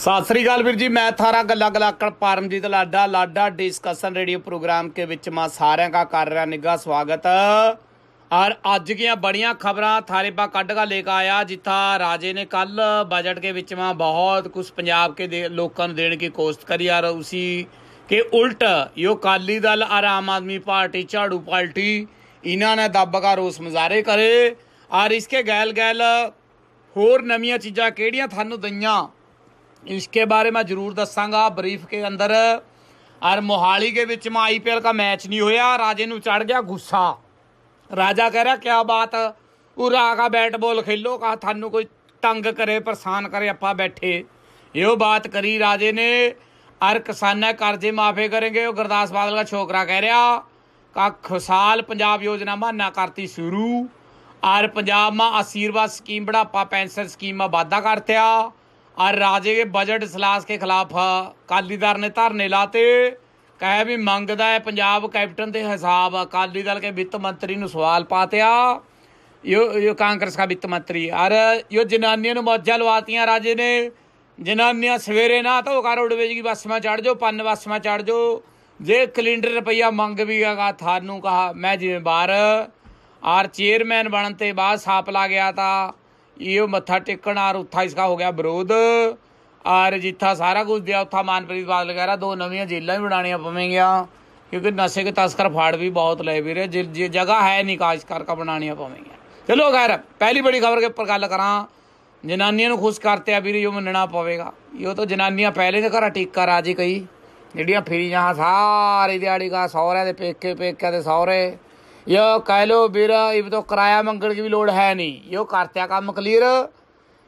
ਸਤਿ ਸ੍ਰੀ ਅਕਾਲ ਵੀਰ ਜੀ ਮੈਂ ਥਾਰਾ ਗੱਲਾਂ ਗਲਾਕੜ ਪਰਮਜੀਤ ਲਾਡਾ ਲਾਡਾ ਡਿਸਕਸ਼ਨ ਰੇਡੀਓ ਪ੍ਰੋਗਰਾਮ ਕੇ ਵਿੱਚ ਮੈਂ ਸਾਰਿਆਂ ਦਾ ਕਰ ਰਿਹਾ ਨਿੱਘਾ ਸਵਾਗਤ ਔਰ ਅੱਜ ਦੀਆਂ ਬੜੀਆਂ ਖਬਰਾਂ ਥਾਰੇ ਪਾ ਕੱਢ ਕੇ ਲੈ ਕੇ ਆਇਆ ਜਿੱਥਾ ਰਾਜੇ ਨੇ ਕੱਲ ਬਜਟ ਕੇ ਵਿੱਚ ਮੈਂ ਬਹੁਤ ਕੁਝ ਪੰਜਾਬ ਕੇ ਲੋਕਾਂ ਨੂੰ ਦੇਣ ਕੀ ਕੋਸ਼ਿਸ਼ ਕਰੀ ਔਰ ਰਹੀ ਕੇ ਉਲਟ ਯੋ ਕਾਲੀ ਦਲ ਔਰ ਆਮ ਆਦਮੀ ਪਾਰਟੀ ਝਾੜੂ ਪਾਰਟੀ ਇਹਨਾਂ ਨੇ ਦੱਬ ਰੋਸ ਮਜ਼ਾਰੇ ਕਰੇ ਔਰ ਇਸਕੇ ਗੈਲ ਗੈਲ ਹੋਰ ਨਵੀਆਂ ਚੀਜ਼ਾਂ ਕਿਹੜੀਆਂ ਤੁਹਾਨੂੰ ਦਈਆਂ इसके ਬਾਰੇ ਮੈਂ ਜ਼ਰੂਰ ਦੱਸਾਂਗਾ ਬਰੀਫ ਕੇ ਅੰਦਰ और मोहाली ਦੇ ਵਿੱਚ में ਆਈਪੀਐਲ ਦਾ ਮੈਚ ਨਹੀਂ ਹੋਇਆ ਰਾਜੇ ਨੂੰ ਚੜ ਗਿਆ ਗੁੱਸਾ ਰਾਜਾ ਕਹਿ ਰਿਹਾ ਕਿਆ ਬਾਤ ਉਰਾ ਕਾ ਬੈਟ ਬਾਲ ਖੇਲੋ ਕਾ ਤੁਹਾਨੂੰ ਕੋਈ ਤੰਗ ਕਰੇ ਪਰੇਸ਼ਾਨ ਕਰੇ ਆਪਾਂ ਬੈਠੇ ਇਹੋ ਬਾਤ ਕਰੀ ਰਾਜੇ ਨੇ ਅਰ ਕਿਸਾਨਾਂ ਕਰਜ਼ੇ ਮਾਫੇ ਕਰਨਗੇ ਉਹ ਗੁਰਦਾਸ ਬਾਦਲ ਦਾ ਛੋਕਰਾ ਕਹਿ ਰਿਹਾ ਕਾ ਖੁਸ਼ਹਾਲ ਪੰਜਾਬ ਯੋਜਨਾ ਮਾਨਾ ਕਰਤੀ ਸ਼ੁਰੂ ਆਰ ਪੰਜਾਬ ਮਾ ਆਸ਼ੀਰਵਾਦ ਸਕੀਮ ਬੜਾਪਾ ਪੈਨਸ਼ਨ ਸਕੀਮ ਮਾ ਵਾਅਦਾ ਕਰਤਿਆ और राजे के बजट इजलास के खिलाफ ਅਕਾਲੀ ਦਲ ਨੇ ਧਰਨੇ ਲਾਤੇ ਕਹੇ ਵੀ ਮੰਗਦਾ ਹੈ ਪੰਜਾਬ ਕੈਪਟਨ ਦੇ ਹਿਸਾਬ ਅਕਾਲੀ ਦਲ ਕੇ ਵਿੱਤ ਮੰਤਰੀ ਨੂੰ ਸਵਾਲ ਪਾਤਿਆ यो यो कांग्रेस का वित्त मंत्री और यो जनानियों ने मौजा लवातियाँ राजे ने जनानियाँ सवेरे ना तो कार उड़वेज की बस में चढ़ जाओ पन बस में चढ़ जाओ जे कैलेंडर रुपया मंग भी कहा थानू कहा मैं जिम्मेवार और चेयरमैन बनने के बाद सांप ला गया था ਇਹ ਮੱਥਾ ਟੇਕਣ ਆਰ ਉੱਥਾ ਇਸਕਾ ਹੋ ਗਿਆ ਵਿਰੋਧ ਆਰ ਜਿੱਥਾ ਸਾਰਾ ਕੁਝ ਦਿਆ ਉੱਥਾ ਮਾਨਪ੍ਰੀਤ ਬਾਦਲ ਕਹਿ ਰਿਹਾ ਦੋ ਨਵੀਆਂ ਜੇਲਾਂ ਵੀ ਬਣਾਣੀਆਂ ਪਵੇਂਗੀਆਂ ਕਿਉਂਕਿ ਨਸ਼ੇ ਕੇ ਤਸਕਰ ਫਾੜ ਵੀ ਬਹੁਤ ਲੈ ਵੀਰੇ ਜੇ ਜਗ੍ਹਾ ਹੈ ਨਹੀਂ ਨਿਕਾਸ਼ ਕਾ ਬਣਾਣੀਆਂ ਪਵੇਂਗੀਆਂ ਚਲੋ ਗੈਰ ਪਹਿਲੀ ਬੜੀ ਖਬਰ ਕੇ ਉੱਪਰ ਗੱਲ ਕਰਾਂ ਜਨਾਨੀਆਂ ਨੂੰ ਖੁਸ਼ ਕਰਤੇ ਆ ਵੀਰ ਜੋ ਮੰਨਣਾ ਪਵੇਗਾ ਇਹ ਤਾਂ ਜਨਾਨੀਆਂ ਪਹਿਲੇ ਦੇ ਘਰਾਂ ਟੀਕਾ ਰਾਜੀ ਕਈ ਜਿਹੜੀਆਂ ਫੇਰੀ ਜਹਾਂ ਸਾਰੀ ਦਿਹਾੜੀ ਦਾ ਸੌਰੇ ਦੇ ਪੇਕੇ ਪੇਕੇ ਦੇ ਸਹੁਰੇ ਯੋ ਕਹਿ ਲੋ ਵੀਰ ਇਹ ਤੋਂ ਕਿਰਾਇਆ ਮੰਗਣ ਦੀ ਵੀ ਲੋੜ ਹੈ ਨਹੀਂ ਯੋ ਕਰਤਿਆ ਕੰਮ ਕਲੀਅਰ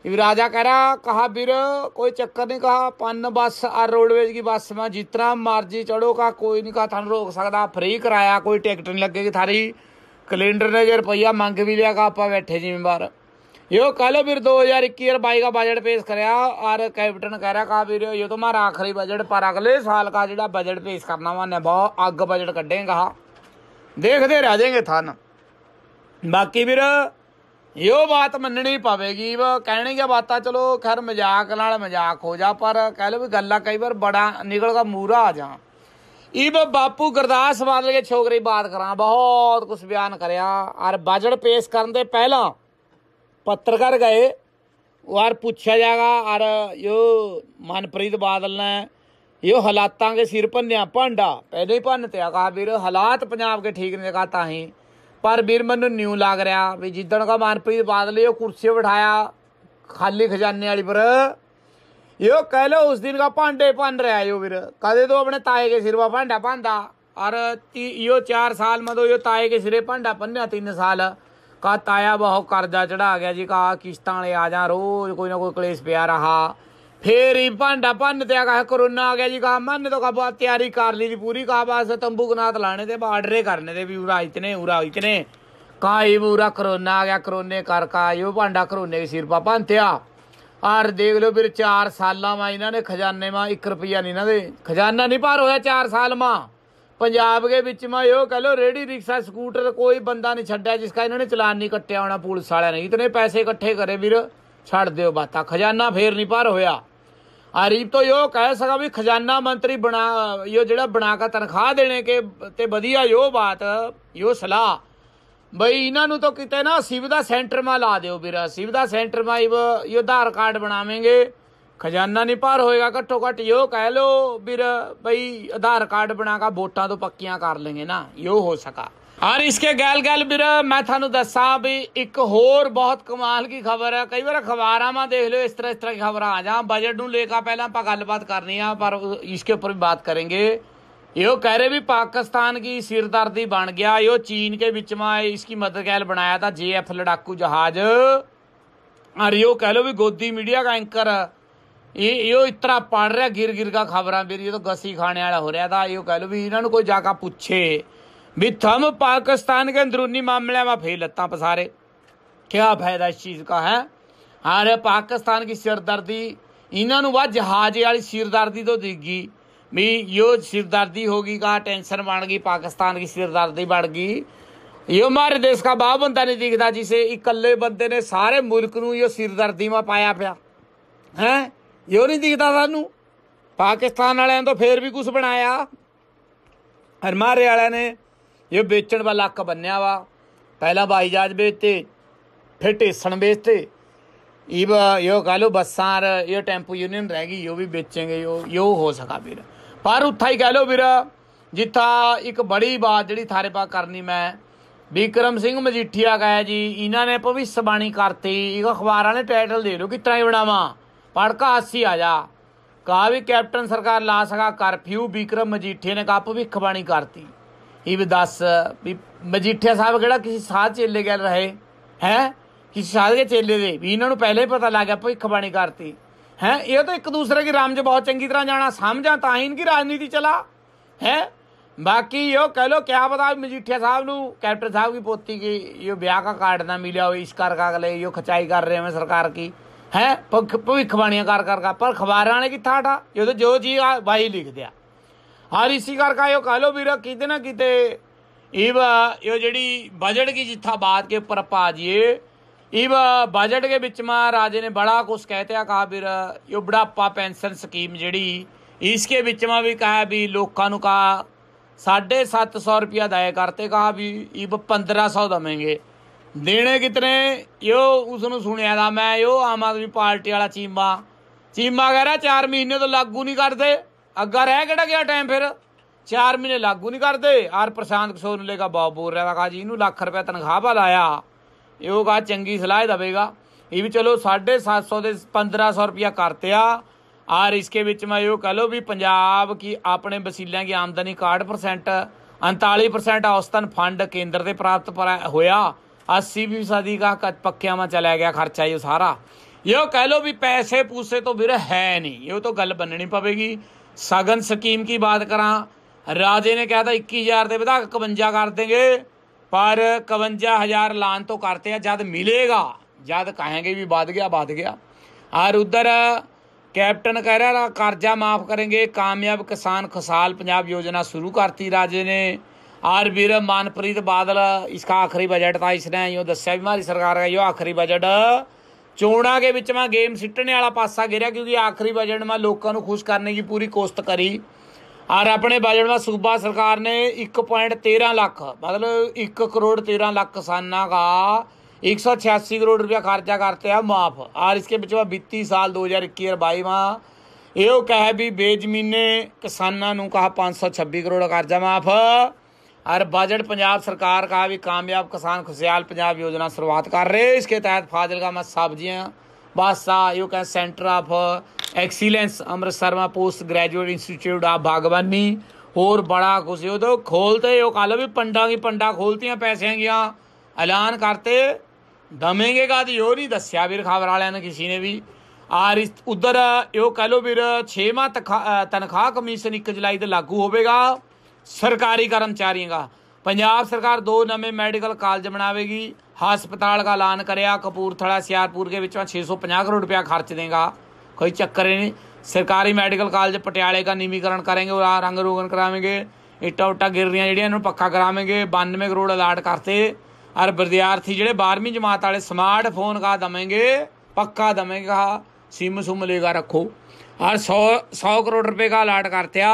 ਇਹ राजा कह रहा कहा वीर कोई चक्कर नहीं कहा पन बस और रोडवेज की बस में जितना मर्जी चढ़ो का कोई नहीं कहा थानू रोक सकता फ्री कराया कोई टिकट नहीं लगेगी थारी कैलेंडर ने जो रुपया मंग भी लिया का आप बैठे जिम्मेवार यो कह लो वीर दो हज़ार इक्की और बाई का बजट पेश कराया और कैप्टन कह रहा कहा वीर ये तो हमारा आखिरी बजट पर अगले साल का जो बजट पेश करना वा बहुत अग बजट कटेगा ਦੇਖਦੇ ਰਹਿ ਜਾਗੇ ਥਨ ਬਾਕੀ ਵੀਰ ਇਹੋ ਬਾਤ ਮੰਨਣੀ ਪਵੇਗੀ ਵਾ ਕਹਿਣੀ ਆ ਬਾਤਾਂ ਚਲੋ ਖੈਰ ਮਜ਼ਾਕ ਨਾਲ ਮਜ਼ਾਕ ਹੋ ਜਾ ਪਰ ਕਹਿ ਲੋ ਵੀ ਗੱਲਾਂ ਕਈ ਵਾਰ ਬੜਾ ਨਿਕਲ ਦਾ ਮੂਰਾ ਆ ਜਾ ਇਹ ਬਾਪੂ ਗਰਦਾਸ ਬਾਦਲ ਕੇ ਛੋਕਰੀ ਬਾਤ ਕਰਾਂ ਬਹੁਤ ਕੁਝ ਬਿਆਨ ਕਰਿਆ ਔਰ ਬਜਟ ਪੇਸ਼ ਕਰਨ ਦੇ ਪਹਿਲਾਂ ਪੱਤਰਕਾਰ ਗਏ ਔਰ ਪੁੱਛਿਆ ਜਾਗਾ ਔਰ ਇਹ ਮਨਪ੍ਰੀਤ ਬਾਦਲ ਨੇ ਇਹ ਹਾਲਾਤਾਂ ਦੇ ਸਿਰ ਪੰਨਿਆ ਭਾਂਡਾ ਪਹਿਲੇ ਹੀ ਭੰਨ ਤੇ ਆਗਾ ਵੀਰ ਹਾਲਾਤ ਪੰਜਾਬ ਦੇ ਠੀਕ ਨਹੀਂ ਲਗਾ ਤਾਂ ਹੀ ਪਰ ਵੀਰ ਮੈਨੂੰ ਨਿਊ ਲੱਗ ਰਿਹਾ ਵੀ ਜਿੱਦਣ ਦਾ ਮਨਪ੍ਰੀਤ ਬਾਦਲੇ ਉਹ ਕੁਰਸੀ ਬਿਠਾਇਆ ਖਾਲੀ ਖਜ਼ਾਨੇ ਵਾਲੀ ਪਰ ਇਹ ਕਹਿ ਲੋ ਉਸ ਦਿਨ ਦਾ ਭਾਂਡੇ ਪੰਨ ਰਿਹਾ ਇਹ ਵੀਰ ਕਦੇ ਤੋਂ ਆਪਣੇ ਤਾਏ ਦੇ ਸਿਰਵਾ ਭਾਂਡਾ ਭੰਦਾ ਔਰ ਇਹ 4 ਸਾਲ ਮਦੋ ਇਹ ਤਾਏ ਦੇ ਸਿਰੇ ਭਾਂਡਾ ਪੰਨਿਆ 3 ਸਾਲ ਕਾ ਤਾਇਆ ਬਹੁ ਕਰਜ਼ਾ ਚੜਾ ਗਿਆ ਜੀ ਕਾ ਕਿਸ਼ਤਾਂ ਵਾਲੇ ਆ ਜਾ ਰੋਜ਼ ਕੋਈ ਨਾ ਕੋਈ ਕਲੇਸ਼ ਪਿਆ ਰਹਾ ਫੇਰ ਹੀ ਭਾਂਡਾ ਭੰਨ ਤੇ ਆਗਾ ਕਰੋਨਾ ਆ ਗਿਆ ਜੀ ਕਾ ਮੰਨ ਤੋ ਕਾ ਬਹੁਤ ਤਿਆਰੀ ਕਰ ਲਈ ਜੀ ਪੂਰੀ ਕਾ ਬਸ ਤੰਬੂ ਗਨਾਤ ਲਾਣੇ ਤੇ ਬਾਰਡਰੇ ਕਰਨੇ ਤੇ ਵੀ ਉਰਾ ਇਤਨੇ ਉਰਾ ਇਤਨੇ ਕਾ ਇਹ ਕਰੋਨਾ ਆ ਗਿਆ ਕਰੋਨੇ ਕਰ ਕਾ ਆਇਓ ਭਾਂਡਾ ਕਰੋਨੇ ਸਿਰ ਪਾ ਭੰਤਿਆ ਔਰ ਦੇਖ ਲਓ ਫਿਰ 4 ਸਾਲਾਂ ਮਾ ਇਹਨਾਂ ਨੇ ਖਜ਼ਾਨੇ ਮਾ 1 ਰੁਪਿਆ ਨਹੀਂ ਇਹਨਾਂ ਦੇ ਖਜ਼ਾਨਾ ਨਹੀਂ ਭਰ ਹੋਇਆ 4 ਸਾਲ ਮਾ ਪੰਜਾਬ ਦੇ ਵਿੱਚ ਮਾ ਇਹੋ ਕਹ ਲੋ ਰੇੜੀ ਰਿਕਸ਼ਾ ਸਕੂਟਰ ਕੋਈ ਬੰਦਾ ਨਹੀਂ ਛੱਡਿਆ ਜਿਸ ਕਾ ਇਹਨਾਂ ਨੇ ਚਲਾਨ ਨਹੀਂ ਕੱਟਿਆ ਹੋਣਾ ਪੁਲਿਸ ਵਾਲਿਆਂ ਨੇ ਇਤਨੇ ਪੈਸੇ ਇਕੱਠੇ ਕਰੇ ਵੀਰ ਛੱਡ ਦਿਓ ਬਾਤਾਂ ਖਜ਼ਾਨਾ ਫੇਰ ਨਹੀਂ ਭਰ ਹੋਇਆ ਆਰੀਬ ਤੋਂ ਯੋ ਕਹਿ ਸਕਾ ਵੀ ਖਜ਼ਾਨਾ ਮੰਤਰੀ ਬਣਾ ਯੋ ਜਿਹੜਾ ਬਣਾ ਕੇ ਤਨਖਾਹ ਦੇਣੇ ਕੇ ਤੇ ਵਧੀਆ ਯੋ ਬਾਤ ਯੋ ਸਲਾਹ ਬਈ ਇਹਨਾਂ ਨੂੰ ਤਾਂ ਕਿਤੇ ਨਾ ਸਿਵਦਾ ਸੈਂਟਰ ਮਾ ਲਾ ਦਿਓ ਵੀਰਾ ਸਿਵਦਾ ਸੈਂਟਰ ਮਾ ਇਹ ਆਧਾਰ ਕਾਰਡ ਬਣਾਵੇਂਗੇ ਖਜ਼ਾਨਾ ਨਹੀਂ ਪਾਰ ਹੋਏਗਾ ਘੱਟੋ ਘੱਟ ਯੋ ਕਹਿ ਲੋ ਵੀਰ ਬਈ ਆਧਾਰ ਕਾਰਡ ਬਣਾ ਕੇ ਵੋਟਾਂ ਤੋਂ ਪੱਕੀਆਂ ਕਰ ਲੈਂਗੇ ਨਾ ਯੋ ਹੋ ਸਕਾ ਆਰ ਇਸਕੇ ਗੱਲ ਗੱਲ ਵੀਰੇ ਮੈਂ ਤੁਹਾਨੂੰ ਦੱਸਾਂ ਵੀ ਇੱਕ ਹੋਰ ਬਹੁਤ ਕਮਾਲ ਦੀ ਖਬਰ ਹੈ ਕਈ ਵਾਰ ਅਖਬਾਰਾਂ ਮਾ ਦੇਖ ਲਿਓ ਇਸ ਤਰ੍ਹਾਂ ਇਸ ਤਰ੍ਹਾਂ ਦੀ ਖਬਰਾਂ ਆ ਜਾਂ ਬਜਟ ਨੂੰ ਲੈ ਕੇ ਪਹਿਲਾਂ ਆਪਾਂ ਗੱਲਬਾਤ ਕਰਨੀ ਆ ਪਰ ਇਸਕੇ ਉੱਪਰ ਵੀ ਬਾਤ ਕਰਾਂਗੇ ਇਹੋ ਕਹਿ ਰਹੇ ਵੀ ਪਾਕਿਸਤਾਨ ਕੀ ਸਿਰਦਰਦੀ ਬਣ ਗਿਆ ਇਹੋ ਚੀਨ ਕੇ ਵਿੱਚ ਮਾ ਇਸਕੀ ਮਦਦਗੈਲ ਬਣਾਇਆ ਤਾਂ ਜੀਐਫ ਲੜਾਕੂ ਜਹਾਜ਼ ਅਰ ਇਹੋ ਕਹਿ ਲਓ ਵੀ ਗੋਦੀ ਮੀਡੀਆ ਦਾ ਐਂਕਰ ਇਹ ਇਹੋ ਇਤਰਾ ਪੜ ਰਿਹਾ ਗਿਰ ਗਿਰ ਕਾ ਖਬਰਾਂ ਵੀਰ ਇਹ ਤਾਂ ਗਸੀ ਖਾਣੇ ਵਾਲਾ ਹੋ ਰਿਹਾ ਤਾਂ ਇਹੋ ਕਹਿ ਲਓ ਵੀ ਇਹਨਾਂ ਨੂੰ ਕੋਈ ਜਾ ਕੇ ਪੁੱਛੇ ਵੀ ਥਮ ਪਾਕਿਸਤਾਨ ਦੇ ਅੰਦਰੂਨੀ ਮਾਮਲਿਆਂ 'ਵਾਂ ਫੇ ਲੱਤਾਂ ਪਸਾਰੇ ਕਿਆ ਫਾਇਦਾ ਇਸ ਚੀਜ਼ ਦਾ ਹੈ ਆਰੇ ਪਾਕਿਸਤਾਨ ਦੀ ਸਿਰਦਰਦੀ ਇਹਨਾਂ ਨੂੰ ਵਾ ਜਹਾਜ਼ੇ ਵਾਲੀ ਸਿਰਦਰਦੀ ਤੋਂ ਦੇਗੀ ਵੀ ਯੋ ਸਿਰਦਰਦੀ ਹੋਗੀ ਕਾ ਟੈਨਸ਼ਨ ਬਣ ਗਈ ਪਾਕਿਸਤਾਨ ਦੀ ਸਿਰਦਰਦੀ ਬਣ ਗਈ ਇਹੋ ਮਾਰੇ ਦੇਸ਼ ਦਾ ਬਾਹ ਬੰਦਾ ਨਹੀਂ ਦਿਖਦਾ ਜਿਸੇ ਇਕੱਲੇ ਬੰਦੇ ਨੇ ਸਾਰੇ ਮੁਲਕ ਨੂੰ ਇਹੋ ਸਿਰਦਰਦੀ ਮਾ ਪਾਇਆ ਪਿਆ ਹੈ ਇਹੋ ਨਹੀਂ ਦਿਖਦਾ ਸਾਨੂੰ ਪਾਕਿਸਤਾਨ ਵਾਲਿਆਂ ਤੋਂ ਫੇਰ ਵੀ ਕੁਝ ਬਣਾਇਆ ਹਰ ਮਾਰੇ ਵਾਲਿਆਂ ਨੇ ਇਹ ਵੇਚਣ ਵਾਲਾ ਅੱਕ ਬੰਨਿਆ ਵਾ ਪਹਿਲਾ ਵੇਚ ਵੇਚਤੇ ਫਿਰ ਢੇਸਣ ਵੇਚਤੇ ਇਹ ਯੋ ਕਹ ਲੋ ਬੱਸਾਂ ਇਹ ਟੈਂਪੂ ਯੂਨੀਅਨ ਰਹਿ ਗਈ ਉਹ ਵੀ ਵੇਚेंगे ਯੋ ਯੋ ਹੋ ਸਕਾ ਵੀਰ ਪਰ ਉੱਥਾ ਹੀ ਕਹ ਲੋ ਵੀਰ ਜਿੱਥਾ ਇੱਕ ਬੜੀ ਬਾਤ ਜਿਹੜੀ ਥਾਰੇ ਪਾ ਕਰਨੀ ਮੈਂ ਵਿਕਰਮ ਸਿੰਘ ਮਜੀਠੀਆ ਕਹਿਆ ਜੀ ਇਹਨਾਂ ਨੇ ਭਵਿੱਖਬਾਣੀ ਕਰਤੀ ਇਹ ਅਖਬਾਰ ਵਾਲੇ ਟਾਈਟਲ ਦੇ ਲੋ ਕਿਤਨਾ ਹੀ ਬਣਾਵਾ ਪੜਕਾ ਹਾਸੀ ਆ ਜਾ ਕਹਾ ਵੀ ਕੈਪਟਨ ਸਰਕਾਰ ਲਾ ਸਕਾ ਕਰਫਿਊ ਵਿਕਰਮ ਮਜੀਠੀਆ ਨੇ ਕਹਾ ਭਵਿੱਖਬਾਣੀ ਕਰਤੀ ਹੀ ਵੀ ਦੱਸ ਵੀ ਮਜੀਠਿਆ ਸਾਹਿਬ ਕਿਹੜਾ ਕਿਸੇ ਸਾਧ ਚੇਲੇ ਗੱਲ ਰਹੇ ਹੈ ਕਿ ਸਾਧਗੇ ਚੇਲੇ ਦੇ ਵੀ ਇਹਨਾਂ ਨੂੰ ਪਹਿਲੇ ਹੀ ਪਤਾ ਲੱਗ ਗਿਆ ਭਵਿੱਖ ਬਾਣੀ ਕਰਤੀ ਹੈ ਇਹ ਤਾਂ ਇੱਕ ਦੂਸਰੇ ਕੀ ਰਾਮ ਜੀ ਬਹੁਤ ਚੰਗੀ ਤਰ੍ਹਾਂ ਜਾਣਾ ਸਮਝਾਂ ਤਾਂ ਹੀ ਇਨਕੀ ਰਾਜਨੀਤੀ ਚਲਾ ਹੈ ਬਾਕੀ ਇਹ ਕਹ ਲੋ ਕਿਆ ਬਤਾ ਮਜੀਠਿਆ ਸਾਹਿਬ ਨੂੰ ਕੈਪਟਨ ਸਾਹਿਬ ਦੀ ਪੋਤੀ ਕੀ ਇਹ ਵਿਆਹ ਦਾ ਕਾਰਡ ਨਾ ਮਿਲਿਆ ਹੋਈ ਇਸ ਕਰਕੇ ਅਗਲੇ ਇਹ ਖਚਾਈ ਕਰ ਰਹੇ ਹਨ ਸਰਕਾਰ ਕੀ ਹੈ ਭਵਿੱਖ ਬਾਣੀਆਂ ਕਰ ਕਰ ਕਰ ਪਰ ਖਬਰਾਂ ਵਾਲੇ ਕਿ ਥਾਟਾ ਜਦੋਂ ਜੋ ਜੀ ਬਾਈ ਲਿਖ ਦਿਆ ਔਰ ਇਸੇ ਕਰਕੇ ਇਹ ਕਾਲੋ ਵੀਰ ਕਿਤੇ ਨਾ ਕਿਤੇ ਇਹ ਵਾ ਇਹ ਜਿਹੜੀ ਬਜਟ ਕੀ ਜਿੱਥਾ ਬਾਤ ਕੇ ਉੱਪਰ ਪਾ ਜੀਏ ਇਹ ਵਾ ਬਜਟ ਕੇ ਵਿੱਚ ਮਾ ਰਾਜੇ ਨੇ ਬੜਾ ਕੁਝ ਕਹਤਿਆ ਕਹਾ ਵੀਰ ਇਹ ਪਾ ਪੈਨਸ਼ਨ ਸਕੀਮ ਜਿਹੜੀ ਇਸਕੇ ਵਿੱਚ ਮਾ ਵੀ ਕਹਾ ਵੀ ਲੋਕਾਂ ਨੂੰ ਕਹਾ 750 ਰੁਪਿਆ ਦਾਇਆ ਕਰਤੇ कहा ਵੀ ਇਹ 1500 ਦੇਣੇ ਕਿਤਨੇ कितने ਉਸ ਨੂੰ ਸੁਣਿਆ ਦਾ ਮੈਂ यो ਆਮ ਆਦਮੀ ਪਾਰਟੀ ਵਾਲਾ ਚੀਮਾ ਚੀਮਾ ਕਹ ਰਿਹਾ 4 ਮਹੀਨੇ ਤੋਂ ਲਾਗੂ ਨਹੀਂ ਕਰਦੇ ਅੱਗਾ ਰਹਿ ਕਿਹੜਾ ਗਿਆ ਟਾਈਮ ਫਿਰ 4 ਮਹੀਨੇ ਲਾਗੂ ਨਹੀਂ ਕਰਦੇ ਆਰ ਪ੍ਰਸ਼ਾਂਤ ਕਿਸੋ ਨੂੰ ਲੇਗਾ ਬਾਬ ਬੋਲ ਰਿਹਾ ਕਾ ਜੀ ਇਹਨੂੰ ਲੱਖ ਰੁਪਏ ਤਨਖਾਹ ਪਾ ਲਾਇਆ ਇਹ ਉਹ ਕਾ ਚੰਗੀ ਸਲਾਹ ਦੇਵੇਗਾ ਇਹ ਵੀ ਚਲੋ 750 ਦੇ 1500 ਰੁਪਇਆ ਰੁਪਿਆ ਆ ਆਰ ਇਸਕੇ ਵਿੱਚ ਮੈਂ ਇਹ ਕਹ ਲੋ ਵੀ ਪੰਜਾਬ ਕੀ ਆਪਣੇ ਵਸੀਲਿਆਂ ਦੀ ਆਮਦਨੀ ਕਾਰਡ ਪਰਸੈਂਟ 49% ਔਸਤਨ ਫੰਡ ਕੇਂਦਰ ਦੇ ਪ੍ਰਾਪਤ ਹੋਇਆ 80% ਦੀ ਕਾ ਪੱਕਿਆਂ ਮਾ ਚਲਾ ਗਿਆ ਖਰਚਾ ਇਹ ਸਾਰਾ ਇਹ ਕਹ ਲੋ ਵੀ ਪੈਸੇ ਪੂਸੇ ਤੋਂ ਵੀਰ ਹੈ ਨਹੀਂ ਇਹ ਤਾਂ ਗੱਲ ਬੰਨਣੀ ਪਵੇਗੀ ਸਗਨ की बात करा राजे ने कहता इक्की हज़ार के बता कवंजा कर देंगे पर हजार लान तो करते हैं जब मिलेगा जब कहेंगे भी बद गया बद गया और उधर कैप्टन कह रहा कर्जा माफ करेंगे कामयाब किसान खुशहाल पंजाब योजना शुरू करती राजे ने आर वीर मनप्रीत बादल इसका आखिरी बजट था इसने यो दस्या भी हमारी सरकार का यो आखिरी बजट ਚੋਣਾ ਦੇ ਵਿੱਚ ਮੈਂ ਗੇਮ ਸਿੱਟਣੇ ਵਾਲਾ ਪਾਸਾ ਗਿਰਿਆ ਕਿਉਂਕਿ ਆਖਰੀ ਬਜਟ ਮੈਂ ਲੋਕਾਂ ਨੂੰ ਖੁਸ਼ ਕਰਨੇ ਦੀ ਪੂਰੀ ਕੋਸ਼ਿਸ਼ ਕਰੀ ਔਰ ਆਪਣੇ ਬਜਟ ਵਿੱਚ ਸੂਬਾ ਸਰਕਾਰ ਨੇ 1.13 ਲੱਖ ਮਤਲਬ 1 ਕਰੋੜ 13 ਲੱਖ ਕਿਸਾਨਾਂ ਦਾ 186 ਕਰੋੜ ਕਰਤੇ ਆ ਮਾਫ हैं ਇਸ और ਵਿੱਚ ਮੈਂ बीती ਸਾਲ 2021 22 में ਇਹੋ कहे ਵੀ ਬੇਜ਼ਮੀਨੇ ਕਿਸਾਨਾਂ ਨੂੰ ਕਹਾ 526 ਕਰੋੜ ਕਰਜ਼ਾ ਮਾਫ और बजट पंजाब सरकार का भी कामयाब किसान खुशहाल पंजाब योजना शुरुआत कर रहे इसके तहत फाजिलका में सब्जियाँ बादशाह यू कैन सेंटर ऑफ एक्सीलेंस अमृतसर में पोस्ट ग्रेजुएट इंस्टीट्यूट ऑफ बागवानी और बड़ा कुछ यो तो खोलते यो कालो भी पंडा की पंडा खोलती हैं पैसे की ਐਲਾਨ ਕਰਤੇ ਦਮेंगे ਕਾ ਦੀ ਹੋਰੀ ਦੱਸਿਆ ਵੀਰ ਖਬਰ ਵਾਲਿਆਂ ਨੇ ਕਿਸੇ ਨੇ ਵੀ ਆਰ ਉਧਰ ਇਹੋ ਕਹ ਲੋ ਵੀਰ 6ਵਾਂ ਤਨਖਾਹ ਕਮਿਸ਼ਨ 1 ਜੁਲਾਈ ਤੇ ਲਾਗੂ ਹੋਵੇਗਾ ਸਰਕਾਰੀ ਕਰਮਚਾਰੀਆਂ ਦਾ ਪੰਜਾਬ ਸਰਕਾਰ ਦੋ ਨਵੇਂ ਮੈਡੀਕਲ ਕਾਲਜ ਬਣਾਵੇਗੀ ਹਸਪਤਾਲ ਦਾ ਐਲਾਨ ਕਰਿਆ ਕਪੂਰਥਲਾ ਸਿਆਰਪੁਰ ਦੇ ਵਿੱਚੋਂ 650 ਕਰੋੜ ਰੁਪਇਆ ਖਰਚ ਦੇਗਾ ਕੋਈ ਚੱਕਰ ਨਹੀਂ ਸਰਕਾਰੀ ਮੈਡੀਕਲ ਕਾਲਜ ਪਟਿਆਲੇ ਦਾ ਨੀਵੀਕਰਨ ਕਰਾਂਗੇ ਉਹ ਰੰਗ ਰੋਗਨ ਕਰਾਵਾਂਗੇ ਇੱਟਾ ਉੱਟਾ ਗਿਰ ਰਹੀਆਂ ਜਿਹੜੀਆਂ ਇਹਨੂੰ ਪੱਕਾ ਕਰਾਵਾਂਗੇ 92 ਕਰੋੜ ਅਲਾਟ ਕਰਤੇ ਔਰ ਵਿਦਿਆਰਥੀ ਜਿਹੜੇ 12ਵੀਂ ਜਮਾਤ ਵਾਲੇ ਫੋਨ ਦਾ ਦਵਾਂਗੇ ਪੱਕਾ ਦਵਾਂਗੇ ਸਿਮ ਸੁਮ ਲੇਗਾ ਰੱਖੋ ਔਰ 100 100 ਕਰੋੜ ਰੁਪਏ ਦਾ ਅਲਾਟ ਕਰਤਿਆ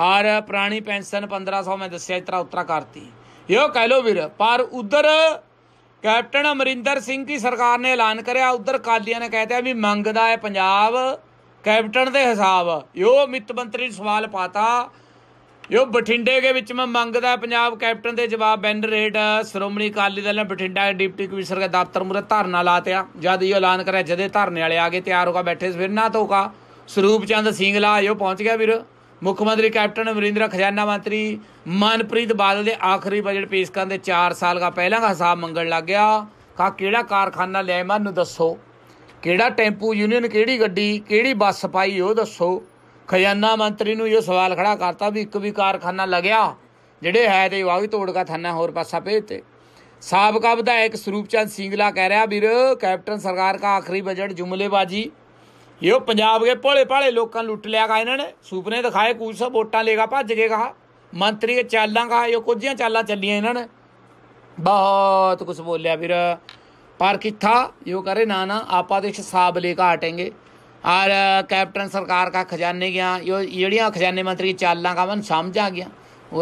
ਔਰ ਪ੍ਰਾਣੀ ਪੈਨਸ਼ਨ 1500 ਮੈਂ ਦੱਸਿਆ दसिया ਉਤਰਾ ਕਰਤੀ उतरा करती ਕਹਿ ਲੋ ਵੀਰ ਪਰ ਉਧਰ ਕੈਪਟਨ ਅਮਰਿੰਦਰ ਸਿੰਘ ਦੀ ਸਰਕਾਰ ਨੇ ਐਲਾਨ ਕਰਿਆ ਉਧਰ ਕਾਲੀਆਂ ਨੇ ਕਹਿਤਾ ਵੀ ਮੰਗਦਾ ਹੈ ਪੰਜਾਬ ਕੈਪਟਨ ਦੇ ਹਿਸਾਬ ਯੋ ਮਿੱਤ ਮੰਤਰੀ ਨੂੰ ਸਵਾਲ ਪਾਤਾ ਯੋ ਬਠਿੰਡੇ ਦੇ ਵਿੱਚ ਮੈਂ ਮੰਗਦਾ ਪੰਜਾਬ ਕੈਪਟਨ ਦੇ ਜਵਾਬ ਬੈਂਡ ਰੇਟ ਸ਼੍ਰੋਮਣੀ ਅਕਾਲੀ ਦਲ ਨੇ ਬਠਿੰਡਾ ਦੇ ਡਿਪਟੀ ਕਮਿਸ਼ਨਰ ਦੇ ਦਫ਼ਤਰ ਮੁਰੇ ਧਰਨਾ ਲਾਤਿਆ ਜਦ ਇਹ ਐਲਾਨ ਕਰਿਆ ਜਦੇ ਧਰਨੇ ਵਾਲੇ ਆ ਗਏ ਤਿਆਰ ਹੋ ਕੇ ਬੈਠੇ ਫਿਰ ਨਾ ਤੋਕਾ ਸਰੂਪ ਚੰਦ ਸਿੰਘਲਾ ਯੋ ਪਹੁੰਚ ਗਿਆ ਵੀਰ ਮੁੱਖ ਮੰਤਰੀ ਕੈਪਟਨ ਅਮਰਿੰਦਰ ਖਜ਼ਾਨਾ ਮੰਤਰੀ ਮਨਪ੍ਰੀਤ ਬਾਦਲ ਦੇ ਆਖਰੀ ਬਜਟ ਪੇਸ਼ ਕਰਨ ਦੇ 4 ਸਾਲ ਦਾ ਪਹਿਲਾਂ ਦਾ ਹਿਸਾਬ ਮੰਗਣ ਲੱਗ ਗਿਆ ਕਾ ਕਿਹੜਾ ਕਾਰਖਾਨਾ ਲੈ ਮੈਨੂੰ ਦੱਸੋ ਕਿਹੜਾ ਟੈਂਪੂ ਯੂਨੀਅਨ ਕਿਹੜੀ ਗੱਡੀ ਕਿਹੜੀ ਬੱਸ ਪਾਈ ਉਹ ਦੱਸੋ ਖਜ਼ਾਨਾ ਮੰਤਰੀ ਨੂੰ ਇਹ ਸਵਾਲ ਖੜਾ ਕਰਤਾ ਵੀ ਇੱਕ ਵੀ ਕਾਰਖਾਨਾ ਲੱਗਿਆ ਜਿਹੜੇ ਹੈ ਤੇ ਵਾਹ ਵੀ ਤੋੜ ਕਾ ਥਾਨਾ ਹੋਰ ਪਾਸਾ ਭੇਜਤੇ ਸਾਬਕਾ ਵਿਧਾਇਕ ਸਰੂਪਚੰਦ ਸਿੰਗਲਾ ਕਹਿ ਰਿਹਾ ਵੀਰ ਕੈਪਟਨ ਸਰਕਾਰ ਦਾ ਆਖਰੀ ਬਜਟ ਜੁਮਲੇਬਾਜ਼ੀ ये ਪੰਜਾਬ ਦੇ भोले भाले लोगों लुट लिया गा इन्होंने सुपने दिखाए ਕੁਝ ਸਭ ਵੋਟਾਂ ਲੇਗਾ भज गए कहा मंत्री ਦੇ ਚਾਲਾਂ ਕਹਾ ਇਹ ਕੁਝੀਆਂ ਚਾਲਾਂ ਚੱਲੀਆਂ ਇਹਨਾਂ ਨੇ ਬਹੁਤ ਕੁਝ ਬੋਲਿਆ पर किथा यो करे ना ना आपाध्यक्ष तो साहब लेकर हटेंगे और कैप्टन सरकार का खजाने गया यो जड़िया खजाने मंत्री की चालना का मन आ गया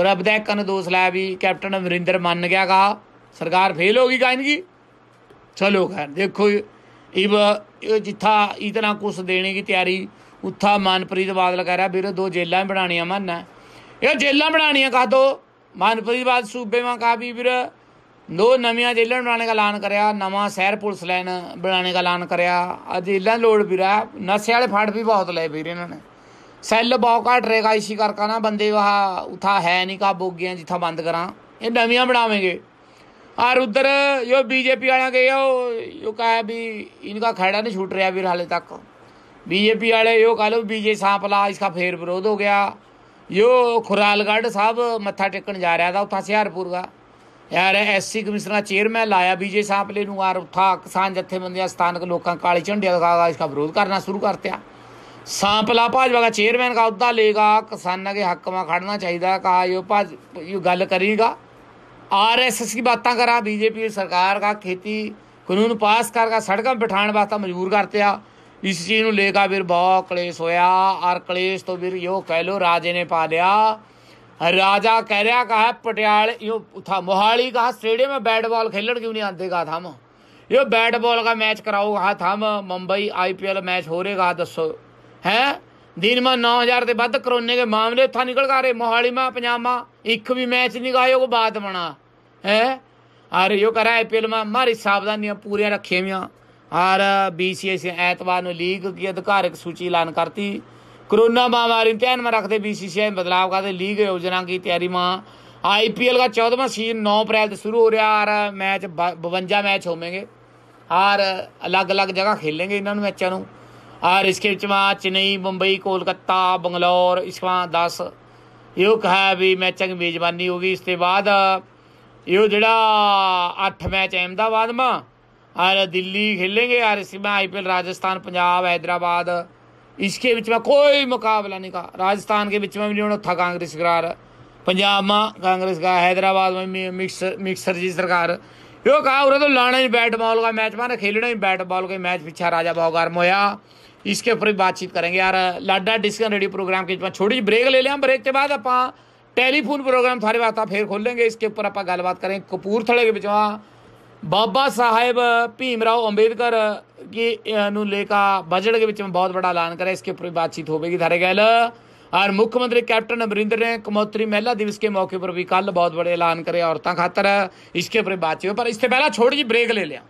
और विधायकों ने दोष लाया भी कैप्टन अमरिंदर मन गया कहा सरकार फेल होगी का इनकी चलो खैर देखो ਇਵ ਜਿੱਥਾ ਇਤਨਾ ਕੁਛ ਦੇਣੇ ਦੀ ਤਿਆਰੀ ਉੱਥਾ ਮਨਪ੍ਰੀਤ ਬਾਦਲ ਕਹ ਰਿਹਾ ਵੀਰੇ ਦੋ ਜੇਲਾਂ ਬਣਾਣੀਆਂ ਮੰਨਾ ਇਹ ਜੇਲਾਂ ਬਣਾਣੀਆਂ ਕਹ ਦੋ ਮਨਪ੍ਰੀਤ ਬਾਦ ਸੂਬੇ ਮਾਂ ਕਾ ਵੀ ਵੀਰੇ ਦੋ ਨਵੀਆਂ ਜੇਲਾਂ ਬਣਾਣੇ ਦਾ ਐਲਾਨ ਕਰਿਆ ਨਵਾਂ ਸ਼ਹਿਰ ਪੁਲਿਸ ਲਾਈਨ ਬਣਾਣੇ ਦਾ ਐਲਾਨ ਕਰਿਆ ਅੱਜ ਇਲਾਂ ਲੋੜ ਵੀਰਾ ਨਸ਼ੇ ਵਾਲੇ ਫੜ ਵੀ ਬਹੁਤ ਲਏ ਵੀਰ ਇਹਨਾਂ ਨੇ ਸੈੱਲ ਬੌਕਾ ਡਰੇਗਾ ਇਸੀ ਕਰਕੇ ਨਾ ਬੰਦੇ ਵਾ ਉਥਾ ਹੈ ਨਹੀਂ ਕਾ ਬੋਗੀਆਂ ਜਿੱਥਾ ਬੰਦ ਕਰਾਂ ਇਹ ਨਵੀਆਂ ਬਣਾਵੇਂਗੇ और उधर ਜੋ बीजेपी वाले ਗਏ ਉਹ यो कहा है भी इनका खड़ा नहीं छूट रहा भी हाले तक बीजेपी वाले यो कह लो बीजे ਫੇਰ इसका फिर विरोध हो गया यो खुरालगढ़ साहब मत्था टेकन जा रहा था उत्था का ਯਾਰ ਐਸਸੀ ਕਮਿਸ਼ਨਰ ਦਾ ਚੇਅਰਮੈਨ ਲਾਇਆ ਬੀਜੇ ਸਾਪਲੇ ਨੂੰ ਆਰ ਉਠਾ ਕਿਸਾਨ ਜਥੇਬੰਦੀਆਂ ਸਥਾਨਕ ਲੋਕਾਂ ਕਾਲੀ ਝੰਡੀਆਂ ਦਿਖਾਗਾ ਇਸ ਵਿਰੋਧ ਕਰਨਾ ਸ਼ੁਰੂ ਕਰਤਿਆ ਸਾਂਪਲਾ ਭਾਜਪਾ ਦਾ ਚੇਅਰਮੈਨ ਦਾ ਅਹੁਦਾ ਲੇਗਾ ਕਿਸਾਨਾਂ ਦੇ ਹੱਕਾਂ ਮਾ ਖੜਨਾ ਚਾਹੀਦਾ ਕਹਾ ਯੋ ਭਾਜ ਇਹ ਗੱਲ ਕਰੀਗਾ आरएसएस की बातें करा बीजेपी ਸਰਕਾਰ ਦਾ ਖੇਤੀ ਕਾਨੂੰਨ ਪਾਸ ਕਰਕੇ ਸੜਕਾਂ ਬਿਠਾਣ ਵਾਸਤੇ ਮਜਬੂਰ ਕਰਤੇ ਆ ਇਸ ਚੀਜ਼ ਨੂੰ ਲੈ ਕੇ ਵੀਰ ਬਹੁਤ ਕਲੇਸ਼ ਹੋਇਆ ਔਰ ਕਲੇਸ਼ ਤੋਂ ਵੀਰ ਇਹੋ ਕਹਿ ਲੋ ਰਾਜੇ ਨੇ ਪਾ ਲਿਆ ਰਾਜਾ ਕਹਿ ਰਿਹਾ ਕਹ ਪਟਿਆਲ ਇਹ ਉਥਾ ਮੋਹਾਲੀ ਕਹਾ ਸਟੇਡੀਅਮ में ਬੈਟਬਾਲ ਖੇਲਣ ਕਿਉਂ ਨਹੀਂ ਆਂਦੇ ਕਹਾ ਥਮ ਇਹ ਬੈਟਬਾਲ ਦਾ ਮੈਚ मैच कराओ कहा थम मुंबई आईपीएल मैच हो ਦੱਸੋ ਹੈ ਦਿਨਮਾਂ 9000 ਦੇ ਵੱਧ ਕਰੋਨੇ ਦੇ ਮਾਮਲੇ ਉੱਥਾ ਨਿਕਲ ਗਾਰੇ ਮੋਹਾਲੀ ਮਾ ਪੰਜਾਮਾ ਇੱਕ ਵੀ ਮੈਚ ਨਹੀਂ ਗਾਇਓ ਕੋ ਬਾਤ ਬਣਾ ਹੈ ਆਰ ਇਹੋ ਕਰਾ ਆਈਪੀਐਲ ਮਾ ਮਾਰੀ ਸਾਵਧਾਨੀਆਂ ਪੂਰੀਆਂ ਰੱਖੇ ਮੀਆਂ ਆਰ ਬੀਸੀਸੀ ਐਤਵਾਰ ਨੂੰ ਲੀਗ ਕੀ ਅਧਿਕਾਰਕ ਸੂਚੀ ਐਲਾਨ ਕਰਤੀ ਕਰੋਨਾ ਮਹਾਮਾਰੀ ਧਿਆਨ ਮਾ ਰੱਖਦੇ ਬੀਸੀਸੀ ਬਦਲਾਵ ਕਰਦੇ ਲੀਗ ਯੋਜਨਾ ਕੀ ਤਿਆਰੀ ਮਾ ਆਈਪੀਐਲ ਦਾ 14ਵਾਂ ਸੀਜ਼ਨ 9 ਅਪ੍ਰੈਲ ਤੋਂ ਸ਼ੁਰੂ ਹੋ ਰਿਹਾ ਆਰ ਮੈਚ 52 ਮੈਚ ਹੋਵੇਂਗੇ ਆਰ ਅਲੱਗ-ਅਲੱਗ ਜਗ੍ਹਾ ਖੇਲਣਗੇ ਇਹਨਾਂ ਨੂੰ ਮੈਚਾਂ ਨੂੰ और इसके बीच में चेन्नई मुंबई कोलकाता बंगलौर इसका दस ਇਹੋ ਕਹਾ ਵੀ ਮੈਚਾਂ ਦੀ ਮੇਜ਼ਬਾਨੀ ਹੋਗੀ ਇਸ ਤੇ ਬਾਅਦ ਇਹੋ ਜਿਹੜਾ 8 ਮੈਚ ਅਹਿਮਦਾਬਾਦ ਮਾ ਔਰ ਦਿੱਲੀ ਖੇਲेंगे ਆਰ ਸੀ ਮਾ ਆਈਪੀਐਲ ਰਾਜਸਥਾਨ ਪੰਜਾਬ ਹైదరాబాద్ इसके बीच में कोई मुकाबला नहीं का राजस्थान के बीच में भी नहीं होना था कांग्रेस सरकार पंजाब में कांग्रेस का हैदराबाद में मिक्स मिक्सर जी सरकार यो कहा उन्हें तो लाना ही बैट बॉल का मैच माना खेलना ही बैट बॉल का मैच पीछा राजा भाव गर्म होया इसके ऊपर बातचीत करेंगे यार लाडा डिस्कन रेडियो प्रोग्राम के छोटी ब्रेक ले लें ब्रेक के बाद आप टेलीफोन प्रोग्राम थारे वास्ते फिर खोलेंगे इसके ऊपर आप गलबात करेंगे कपूरथले के बिचवा बाबा साहेब राव अंबेडकर की लेकर बजट के बिच बहुत बड़ा ऐलान करें इसके ऊपर बातचीत होगी थारे गल और मुख्यमंत्री कैप्टन अमरिंदर ने कमौत्री महिला दिवस के मौके पर भी कल बहुत बड़े ऐलान करे औरतों खातर इसके ऊपर बातचीत पर इससे पहला छोटी जी ब्रेक ले लिया